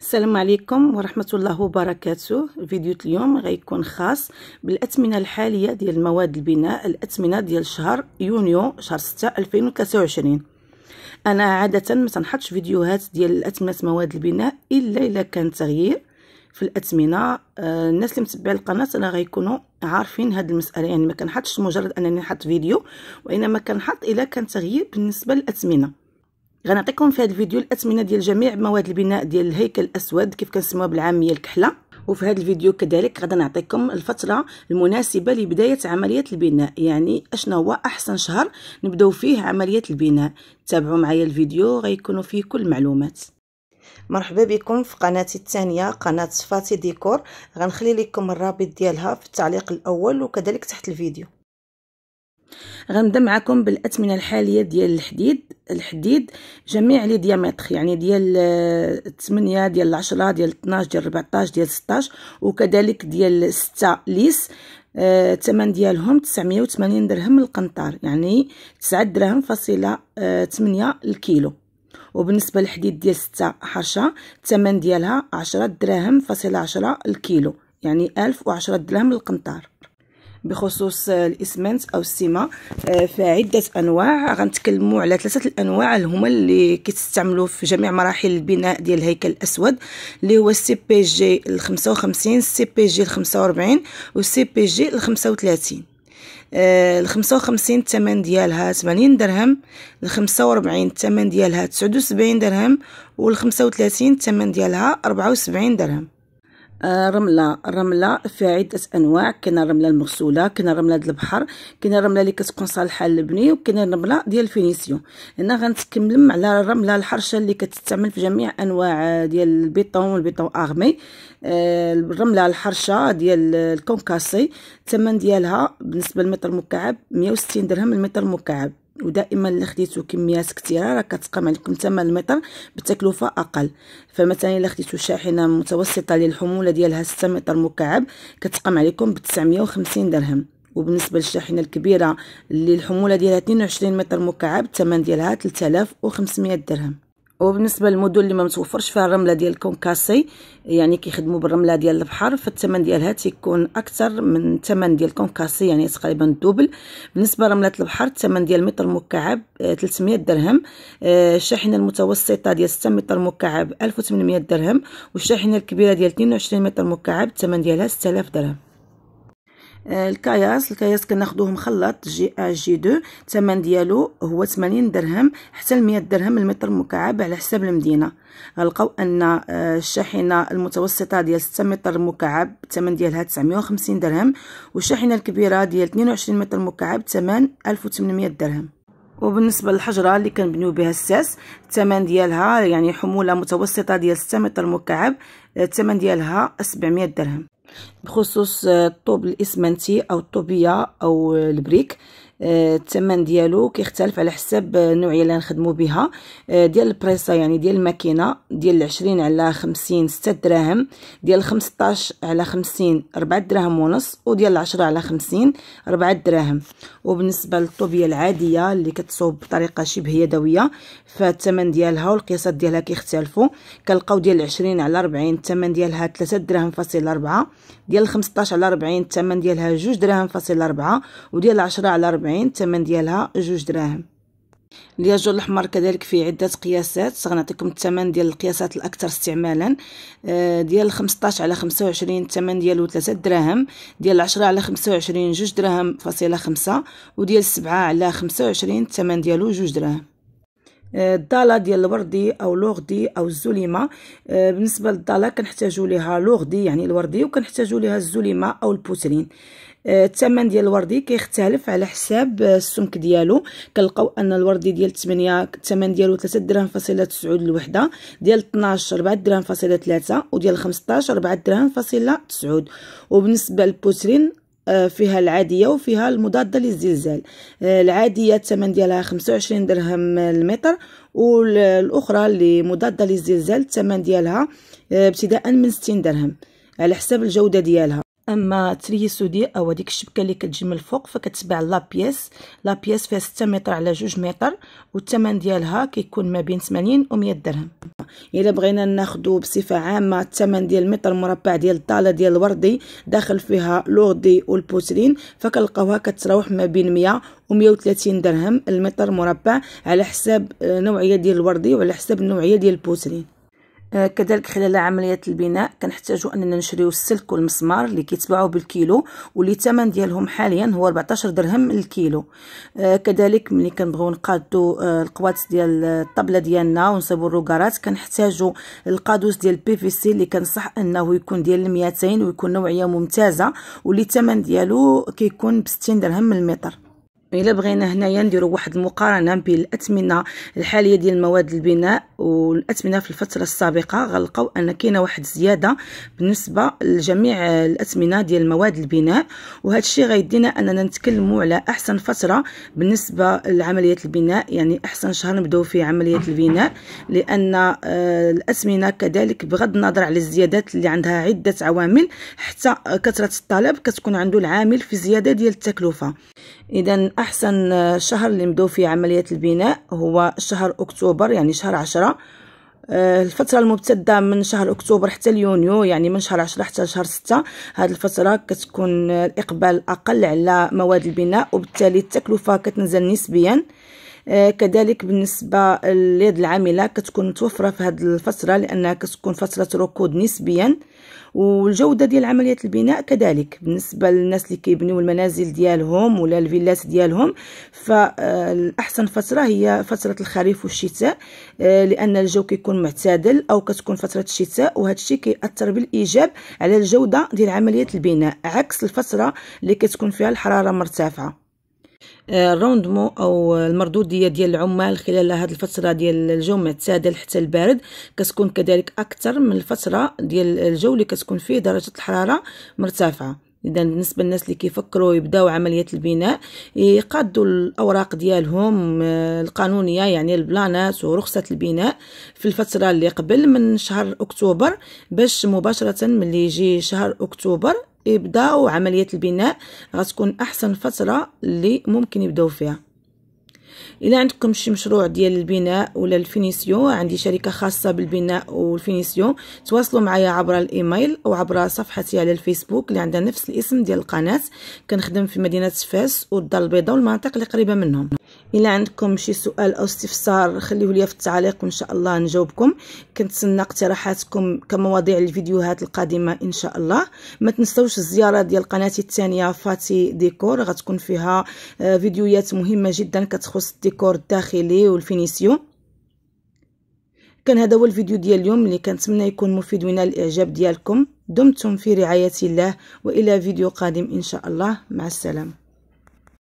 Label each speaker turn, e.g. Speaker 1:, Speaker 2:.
Speaker 1: السلام عليكم ورحمة الله وبركاته فيديو اليوم غيكون خاص بالأثمنة الحالية ديال مواد البناء الأثمنة ديال شهر يونيو شهر 6 2023 أنا عادة ما تنحطش فيديوهات ديال الاثمنه مواد البناء إلا إلا كان تغيير في الأثمنة آه، الناس اللي متبعين القناة أنا غيكونوا عارفين هاد المسألة يعني ما كنحطش مجرد أنني نحط فيديو وإنما كنحط إلا كان تغيير بالنسبة للأثمنة غنعطيكم في هذا الفيديو الاثمنه ديال جميع مواد البناء ديال الهيكل الاسود كيف كنسموها بالعاميه الكحله وفي هذا الفيديو كذلك غادي نعطيكم الفتره المناسبه لبدايه عمليه البناء يعني اشنا هو احسن شهر نبداو فيه عمليه البناء تابعوا معايا الفيديو غيكونوا فيه كل المعلومات مرحبا بكم في قناتي الثانيه قناه فاتي ديكور غنخلي لكم الرابط ديالها في التعليق الاول وكذلك تحت الفيديو غنبدا معكم بالاثمنه الحاليه ديال الحديد الحديد جميع لي ديامتر يعني ديال 8 آه، ديال 10 ديال 12 ديال 14 ديال 16 وكذلك ديال 6 ليس الثمن آه، ديالهم 980 درهم القنطار يعني 9 دراهم فاصله آه، 8 الكيلو وبالنسبه للحديد ديال 6 حرشه الثمن ديالها 10 دراهم فاصله 10 الكيلو يعني 1010 درهم القنطار بخصوص آه، الاسمنت او السيمه آه، عده انواع غنتكلموا على ثلاثه الانواع اللي هما اللي كيتستعملوا في جميع مراحل البناء ديال الهيكل الاسود اللي هو السي بي جي ال 55 السي بي جي ال 45 والسي بي جي ال 35 ال 55 الثمن ديالها 80 درهم ال 45 الثمن ديالها 79 درهم وال 35 الثمن ديالها 74 درهم آه، رمله الرمله فيها عده انواع كاينة الرمله المغسوله كاينة الرمله ديال البحر كاين الرمله اللي كتكون صالحه للبني وكاين الرمله ديال الفينيسيون هنا غنتكلم على الرمله الحرشه اللي كتستعمل في جميع انواع ديال البيطون والبيطون اغمي آه، الرمله الحرشه ديال الكونكاسي الثمن ديالها بالنسبه للمتر مكعب وستين درهم للمتر مكعب ودائما الا خديتو كميات كثيره راه كتقام عليكم ثمن المتر بتكلفه اقل فمثلا الا خديتو شاحنه متوسطه للحموله ديالها 6 متر مكعب كتقام عليكم ب 950 درهم وبالنسبه للشاحنه الكبيره اللي الحموله ديالها 22 متر مكعب الثمن ديالها 3500 درهم وبالنسبه للمدن اللي ما متوفرش فيها الرمله ديال كونكاسي يعني كيخدموا بالرمله ديال البحر فالثمن ديالها تيكون اكثر من الثمن ديال كونكاسي يعني تقريبا الدوبل بالنسبه لرمله البحر الثمن ديال المتر مكعب 300 آه، درهم آه، الشاحنه المتوسطه ديال 6 متر مكعب 1800 درهم والشاحنه الكبيره ديال 22 متر مكعب الثمن ديالها 6000 درهم آه، الكياس الكياس كناخدوه مخلط جي ا جي دو الثمن ديالو هو 80 درهم حتى ل 100 درهم المتر المكعب على حساب المدينه لقاو ان آه، الشاحنه المتوسطه ديال 6 متر مكعب الثمن ديالها 950 درهم والشاحنه الكبيره ديال 22 متر مكعب الثمن 1800 درهم وبالنسبه للحجره اللي كنبنيو بها الساس الثمن ديالها يعني حموله متوسطه ديال 6 متر مكعب الثمن ديالها 700 درهم بخصوص الطوب آه، الاسمنتي او الطوبيه او البريك آه، الثمن ديالو كيختلف على حساب النوعيه اللي نخدمو بها آه، ديال البريسا يعني ديال الماكينه ديال 20 على 50 6 دراهم ديال 15 على 50 4 دراهم ونص وديال 10 على 50 4 دراهم وبالنسبه للطوبيه العاديه اللي كتصوب بطريقه شبه يدويه فالثمن ديالها والقياسات ديالها كيختلفوا كنلقاو ديال 20 على 40 الثمن ديالها 3 دراهم فاصل 4 ديال 15 على 40 الثمن ديالها 2 دراهم فاصل 4 وديال 10 على 40 سبعين الثمن ديالها جوج دراهم الياجور الاحمر كذلك فيه عده قياسات سنعطيكم الثمن ديال القياسات الاكثر استعمالا آه، ديال 15 على 25 الثمن ديالو 3 دراهم ديال 10 على 25 2 دراهم فاصله 5 وديال 7 على 25 الثمن ديالو 2 دراهم الضاله ديال الوردي او لوغدي او الزليمه آه، بالنسبه للضاله كنحتاجوا ليها لوغدي يعني الوردي وكنحتاجوا ليها الزليمه او البوترين آه، الثمن ديال الوردي كيختلف على حساب السمك ديالو كنلقاو ان الوردي ديال 8 الثمن ديالو 3 دراهم فاصله 9 الوحده ديال 12 4 دراهم فاصله 3 وديال 15 4 دراهم فاصله 9 وبالنسبه للبوترين آه، فيها العاديه وفيها المضاده للزلزال آه، العاديه الثمن ديالها 25 درهم المتر والاخرى اللي مضاده للزلزال الثمن ديالها آه، ابتداء من 60 درهم على حسب الجوده ديالها اما تري سودي او هذيك الشبكه اللي كتجي من الفوق فكتباع لا بيس لا بيس فيها 6 متر على 2 متر والثمن ديالها كيكون ما بين 80 و 100 درهم الا بغينا ناخذ بصفه عامه الثمن ديال المتر مربع ديال الطاله ديال الوردي داخل فيها لوردي والبوسلين فكنلقاوها كتراوح ما بين 100 و 130 درهم المتر مربع على حساب آه، نوعيه ديال الوردي وعلى حساب النوعيه ديال البوسلين آه، كذلك خلال عملية البناء كنحتاجو أننا نشريو السلك والمسمار اللي كيتباعو بالكيلو واللي الثمن ديالهم حاليا هو 14 درهم الكيلو آه، كذلك ملي كنبغيو نقادو آه، القواس ديال الطبلة ديالنا ونصيبو الروكارات كنحتاجو القادوس ديال بي في سي اللي كنصح انه يكون ديال 200 ويكون نوعية ممتازة واللي الثمن ديالو كيكون ب 60 درهم من المتر الا بغينا هنايا نديرو واحد المقارنه بين الاثمنه الحاليه ديال مواد البناء والاثمنه في الفتره السابقه غنلقاو ان كاينه واحد الزياده بالنسبه لجميع الاثمنه ديال مواد البناء وهذا الشيء غيدينا اننا نتكلموا على احسن فتره بالنسبه لعمليه البناء يعني احسن شهر نبداو فيه عمليه البناء لان آه، الاثمنه كذلك بغض النظر على الزيادات اللي عندها عده عوامل حتى آه، كثره الطلب كتكون عنده العامل في زياده ديال التكلفه اذا أحسن شهر اللي نبداو فيه عملية البناء هو شهر أكتوبر يعني شهر عشرة آه، الفترة الممتدة من شهر أكتوبر حتى يونيو يعني من شهر عشرة حتى شهر ستة هذه الفترة كتكون الإقبال أقل على مواد البناء وبالتالي التكلفة كتنزل نسبياً آه، كذلك بالنسبه لليد العامله كتكون متوفره في هذه الفتره لانها كتكون فتره ركود نسبيا والجوده ديال عمليه البناء كذلك بالنسبه للناس اللي كيبنيو المنازل ديالهم ولا الفيلات ديالهم فالاحسن فتره هي فتره الخريف والشتاء آه، لان الجو كيكون معتدل او كتكون فتره الشتاء وهذا الشيء كيأثر بالايجاب على الجوده ديال عمليه البناء عكس الفتره اللي كتكون فيها الحراره مرتفعه آه، الروندمون او المردوديه ديال العمال خلال هذه الفتره ديال الجو تسادل حتى البارد كتكون كذلك اكثر من الفتره ديال الجو اللي كتكون فيه درجه الحراره مرتفعه اذا بالنسبه للناس اللي كيفكروا يبداو عمليه البناء يقادوا الاوراق ديالهم آه، القانونيه يعني البلانات ورخصه البناء في الفتره اللي قبل من شهر اكتوبر باش مباشره ملي يجي شهر اكتوبر إبداو عملية البناء غتكون أحسن فترة اللي ممكن يبداو فيها إلا عندكم شي مشروع ديال البناء ولا الفينيسيون عندي شركة خاصة بالبناء والفينيسيون تواصلوا معايا عبر الإيميل أو عبر صفحتي على الفيسبوك اللي عندها نفس الاسم ديال القناة كنخدم في مدينة فاس والدار البيضاء والمناطق اللي قريبة منهم الا عندكم شي سؤال او استفسار خليه لي في التعليق وان شاء الله نجاوبكم كنتسنى اقتراحاتكم كمواضيع الفيديوهات القادمه ان شاء الله ما تنساوش الزياره ديال قناتي الثانيه فاتي ديكور غتكون فيها آه، فيديوهات مهمه جدا كتخص الديكور الداخلي والفينيسيو كان هذا هو الفيديو ديال اليوم اللي كنتمنى يكون مفيد وينال الاعجاب ديالكم دمتم في رعايه الله والى فيديو قادم ان شاء الله مع السلامه